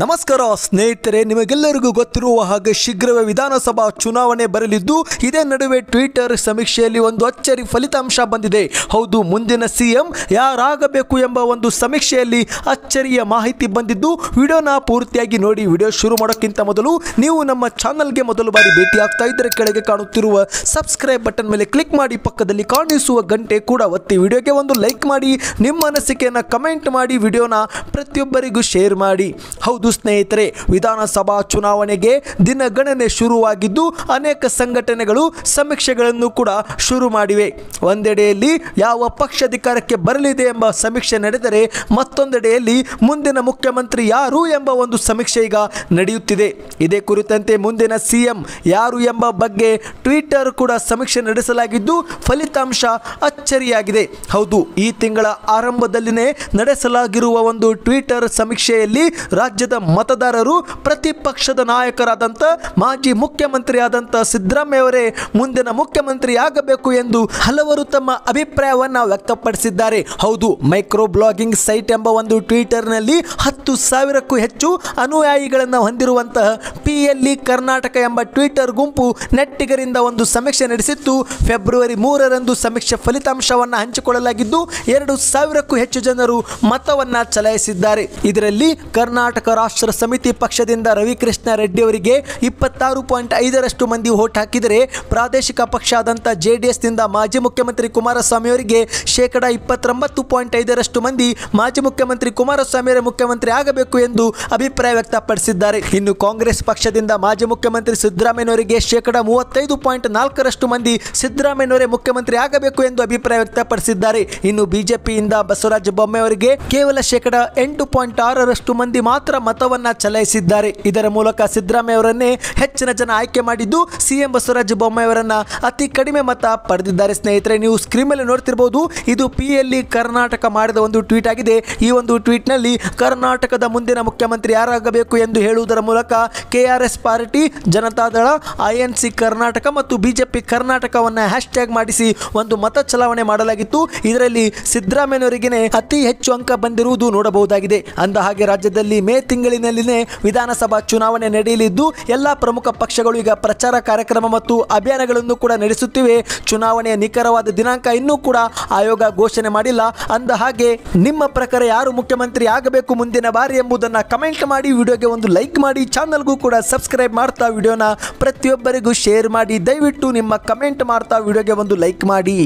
ನಮಸ್ಕಾರ ಸ್ನೇಹಿತರೆ ನಿಮಗೆಲ್ಲರಿಗೂ ಗೊತ್ತಿರುವ ಹಾಗೆ ಶೀಘ್ರವೇ ವಿಧಾನಸಭಾ ಚುನಾವಣೆ ಬರಲಿದ್ದು ಇದೇ ನಡುವೆ ಟ್ವಿಟರ್ ಸಮೀಕ್ಷೆಯಲ್ಲಿ ಒಂದು ಅಚ್ಚರಿ ಫಲಿತಾಂಶ ಬಂದಿದೆ ಹೌದು ಮುಂದಿನ ಸಿಎಂ ಯಾರಾಗಬೇಕು ಎಂಬ ಒಂದು ಸಮೀಕ್ಷೆಯಲ್ಲಿ ಅಚ್ಚರಿಯ ಮಾಹಿತಿ ಬಂದಿದ್ದು ವಿಡಿಯೋನ ಪೂರ್ತಿಯಾಗಿ ನೋಡಿ ವಿಡಿಯೋ ಶುರು ಮಾಡೋಕ್ಕಿಂತ ಮೊದಲು ನೀವು ನಮ್ಮ ಚಾನಲ್ಗೆ ಮೊದಲು ಬಾರಿ ಭೇಟಿ ಆಗ್ತಾ ಇದ್ದರೆ ಕೆಳಗೆ ಕಾಣುತ್ತಿರುವ ಸಬ್ಸ್ಕ್ರೈಬ್ ಬಟನ್ ಮೇಲೆ ಕ್ಲಿಕ್ ಮಾಡಿ ಪಕ್ಕದಲ್ಲಿ ಕಾಣಿಸುವ ಗಂಟೆ ಕೂಡ ಒತ್ತಿ ವಿಡಿಯೋಗೆ ಒಂದು ಲೈಕ್ ಮಾಡಿ ನಿಮ್ಮ ಅನಿಸಿಕೆಯನ್ನು ಕಮೆಂಟ್ ಮಾಡಿ ವಿಡಿಯೋನ ಪ್ರತಿಯೊಬ್ಬರಿಗೂ ಶೇರ್ ಮಾಡಿ ಹೌದು ಸ್ನೇಹಿತರೆ ವಿಧಾನಸಭಾ ಚುನಾವಣೆಗೆ ದಿನಗಣನೆ ಶುರುವಾಗಿದ್ದು ಅನೇಕ ಸಂಘಟನೆಗಳು ಸಮೀಕ್ಷೆಗಳನ್ನು ಕೂಡ ಶುರು ಮಾಡಿವೆ ಒಂದೆಡೆಯಲ್ಲಿ ಯಾವ ಪಕ್ಷ ಅಧಿಕಾರಕ್ಕೆ ಬರಲಿದೆ ಎಂಬ ಸಮೀಕ್ಷೆ ನಡೆದರೆ ಮತ್ತೊಂದೆಡೆಯಲ್ಲಿ ಮುಂದಿನ ಮುಖ್ಯಮಂತ್ರಿ ಯಾರು ಎಂಬ ಒಂದು ಸಮೀಕ್ಷೆ ಈಗ ನಡೆಯುತ್ತಿದೆ ಇದೇ ಕುರಿತಂತೆ ಮುಂದಿನ ಸಿಎಂ ಯಾರು ಎಂಬ ಬಗ್ಗೆ ಟ್ವಿಟರ್ ಕೂಡ ಸಮೀಕ್ಷೆ ನಡೆಸಲಾಗಿದ್ದು ಫಲಿತಾಂಶ ಅಚ್ಚರಿಯಾಗಿದೆ ಹೌದು ಈ ತಿಂಗಳ ಆರಂಭದಲ್ಲಿನೇ ನಡೆಸಲಾಗಿರುವ ಒಂದು ಟ್ವಿಟರ್ ಸಮೀಕ್ಷೆಯಲ್ಲಿ ರಾಜ್ಯದ ಮತದಾರರು ಪ್ರತಿಪಕ್ಷದ ನಾಯಕರಾದಂಥ ಮಾಜಿ ಮುಖ್ಯಮಂತ್ರಿಯಾದಂಥ ಸಿದ್ದರಾಮಯ್ಯವರೇ ಮುಂದಿನ ಮುಖ್ಯಮಂತ್ರಿ ಆಗಬೇಕು ಎಂದು ಹಲವರು ತಮ್ಮ ಅಭಿಪ್ರಾಯವನ್ನು ವ್ಯಕ್ತಪಡಿಸಿದ್ದಾರೆ ಹೌದು ಮೈಕ್ರೋ ಬ್ಲಾಗಿಂಗ್ ಸೈಟ್ ಎಂಬ ಒಂದು ಟ್ವಿಟರ್ನಲ್ಲಿ ಹತ್ತು ಸಾವಿರಕ್ಕೂ ಹೆಚ್ಚು ಅನುಯಾಯಿಗಳನ್ನು ಹೊಂದಿರುವಂತಹ ಪಿ ಕರ್ನಾಟಕ ಎಂಬ ಟ್ವಿಟರ್ ಗುಂಪು ನೆಟ್ಟಿಗರಿಂದ ಒಂದು ಸಮೀಕ್ಷೆ ನಡೆಸಿತ್ತು ಫೆಬ್ರವರಿ ಮೂರರಂದು ಸಮೀಕ್ಷೆ ಫಲಿತಾಂಶವನ್ನು ಹಂಚಿಕೊಳ್ಳಲಾಗಿದ್ದು ಎರಡು ಸಾವಿರಕ್ಕೂ ಹೆಚ್ಚು ಜನರು ಮತವನ್ನು ಚಲಾಯಿಸಿದ್ದಾರೆ ಇದರಲ್ಲಿ ಕರ್ನಾಟಕ ಮಹಾರಾಷ್ಟ್ರ ಸಮಿತಿ ಪಕ್ಷದಿಂದ ರವಿಕೃಷ್ಣ ರೆಡ್ಡಿ ಅವರಿಗೆ ಇಪ್ಪತ್ತಾರು ಪಾಯಿಂಟ್ ಐದರಷ್ಟು ಮಂದಿ ಓಟ್ ಹಾಕಿದರೆ ಪ್ರಾದೇಶಿಕ ಪಕ್ಷ ಆದಂಥ ಜೆ ಡಿ ಎಸ್ನಿಂದ ಮಾಜಿ ಮುಖ್ಯಮಂತ್ರಿ ಕುಮಾರಸ್ವಾಮಿ ಅವರಿಗೆ ಶೇಕಡ ಇಪ್ಪತ್ತೊಂಬತ್ತು ಪಾಯಿಂಟ್ ಐದರಷ್ಟು ಮಂದಿ ಮಾಜಿ ಮುಖ್ಯಮಂತ್ರಿ ಕುಮಾರಸ್ವಾಮಿ ಅವರೇ ಮುಖ್ಯಮಂತ್ರಿ ಆಗಬೇಕು ಎಂದು ಅಭಿಪ್ರಾಯ ವ್ಯಕ್ತಪಡಿಸಿದ್ದಾರೆ ಇನ್ನು ಕಾಂಗ್ರೆಸ್ ಪಕ್ಷದಿಂದ ಮಾಜಿ ಮುಖ್ಯಮಂತ್ರಿ ಸಿದ್ದರಾಮಯ್ಯನವರಿಗೆ ಶೇಕಡ ಮೂವತ್ತೈದು ಪಾಯಿಂಟ್ ನಾಲ್ಕರಷ್ಟು ಮಂದಿ ಸಿದ್ದರಾಮಯ್ಯನವರೇ ಮುಖ್ಯಮಂತ್ರಿ ಆಗಬೇಕು ಎಂದು ಅಭಿಪ್ರಾಯ ವ್ಯಕ್ತಪಡಿಸಿದ್ದಾರೆ ಇನ್ನು ಬಿಜೆಪಿಯಿಂದ ಬಸವರಾಜ ಬೊಮ್ಮೆಯವರಿಗೆ ಕೇವಲ ಶೇಕಡ ಎಂಟು ಪಾಯಿಂಟ್ ಆರರಷ್ಟು ಮಂದಿ ಮಾತ್ರ ಮತವನ್ನ ಚಲಾಯಿಸಿದ್ದಾರೆ ಇದರ ಮೂಲಕ ಸಿದ್ದರಾಮಯ್ಯ ಅವರನ್ನೇ ಹೆಚ್ಚಿನ ಜನ ಆಯ್ಕೆ ಮಾಡಿದ್ದು ಸಿಎಂ ಬಸವರಾಜ ಬೊಮ್ಮಾಯಿ ಅತಿ ಕಡಿಮೆ ಮತ ಪಡೆದಿದ್ದಾರೆ ಸ್ನೇಹಿತರೆ ನೀವು ಸ್ಕ್ರೀನ್ ಮೇಲೆ ನೋಡ್ತಿರಬಹುದು ಇದು ಪಿಎಲ್ಇ e ಕರ್ನಾಟಕ ಮಾಡಿದ ಒಂದು ಟ್ವೀಟ್ ಆಗಿದೆ ಈ ಒಂದು ಟ್ವೀಟ್ ನಲ್ಲಿ ಕರ್ನಾಟಕದ ಮುಂದಿನ ಮುಖ್ಯಮಂತ್ರಿ ಯಾರಾಗಬೇಕು ಎಂದು ಹೇಳುವುದರ ಮೂಲಕ KRS party Janata Dal INC Karnataka ಮತ್ತು ಬಿಜೆಪಿ ಕರ್ನಾಟಕವನ್ನು ಟ್ಯಾಗ್ ಮಾಡಿಸಿ ಒಂದು ಮತ ಚಲಾವಣೆ ಮಾಡಲಾಗಿತ್ತು ಇದರಲ್ಲಿ ಸಿದ್ದರಾಮಯ್ಯವರಿಗೆ ಅತಿ ಹೆಚ್ಚು ಅಂಕ ಬಂದಿರುವುದು ನೋಡಬಹುದಾಗಿದೆ ಅಂದ ಹಾಗೆ ರಾಜ್ಯದಲ್ಲಿ ಮೇ ತಿಂಗಳಿನಲ್ಲಿನೇ ವಿಧಾನಸಭಾ ಚುನಾವಣೆ ನಡೆಯಲಿದ್ದು ಎಲ್ಲ ಪ್ರಮುಖ ಪಕ್ಷಗಳು ಈಗ ಪ್ರಚಾರ ಕಾರ್ಯಕ್ರಮ ಮತ್ತು ಅಭಿಯಾನಗಳನ್ನು ಕೂಡ ನಡೆಸುತ್ತಿವೆ ಚುನಾವಣೆಯ ನಿಖರವಾದ ದಿನಾಂಕ ಇನ್ನೂ ಕೂಡ ಆಯೋಗ ಘೋಷಣೆ ಮಾಡಿಲ್ಲ ಅಂದ ಹಾಗೆ ನಿಮ್ಮ ಪ್ರಕಾರ ಯಾರು ಮುಖ್ಯಮಂತ್ರಿ ಆಗಬೇಕು ಮುಂದಿನ ಬಾರಿ ಎಂಬುದನ್ನು ಕಮೆಂಟ್ ಮಾಡಿ ವಿಡಿಯೋಗೆ ಒಂದು ಲೈಕ್ ಮಾಡಿ ಚಾನಲ್ಗೂ ಕೂಡ ಸಬ್ಸ್ಕ್ರೈಬ್ ಮಾಡ್ತಾ ವಿಡಿಯೋನ ಪ್ರತಿಯೊಬ್ಬರಿಗೂ ಶೇರ್ ಮಾಡಿ ದಯವಿಟ್ಟು ನಿಮ್ಮ ಕಮೆಂಟ್ ಮಾಡ್ತಾ ವಿಡಿಯೋಗೆ ಒಂದು ಲೈಕ್ ಮಾಡಿ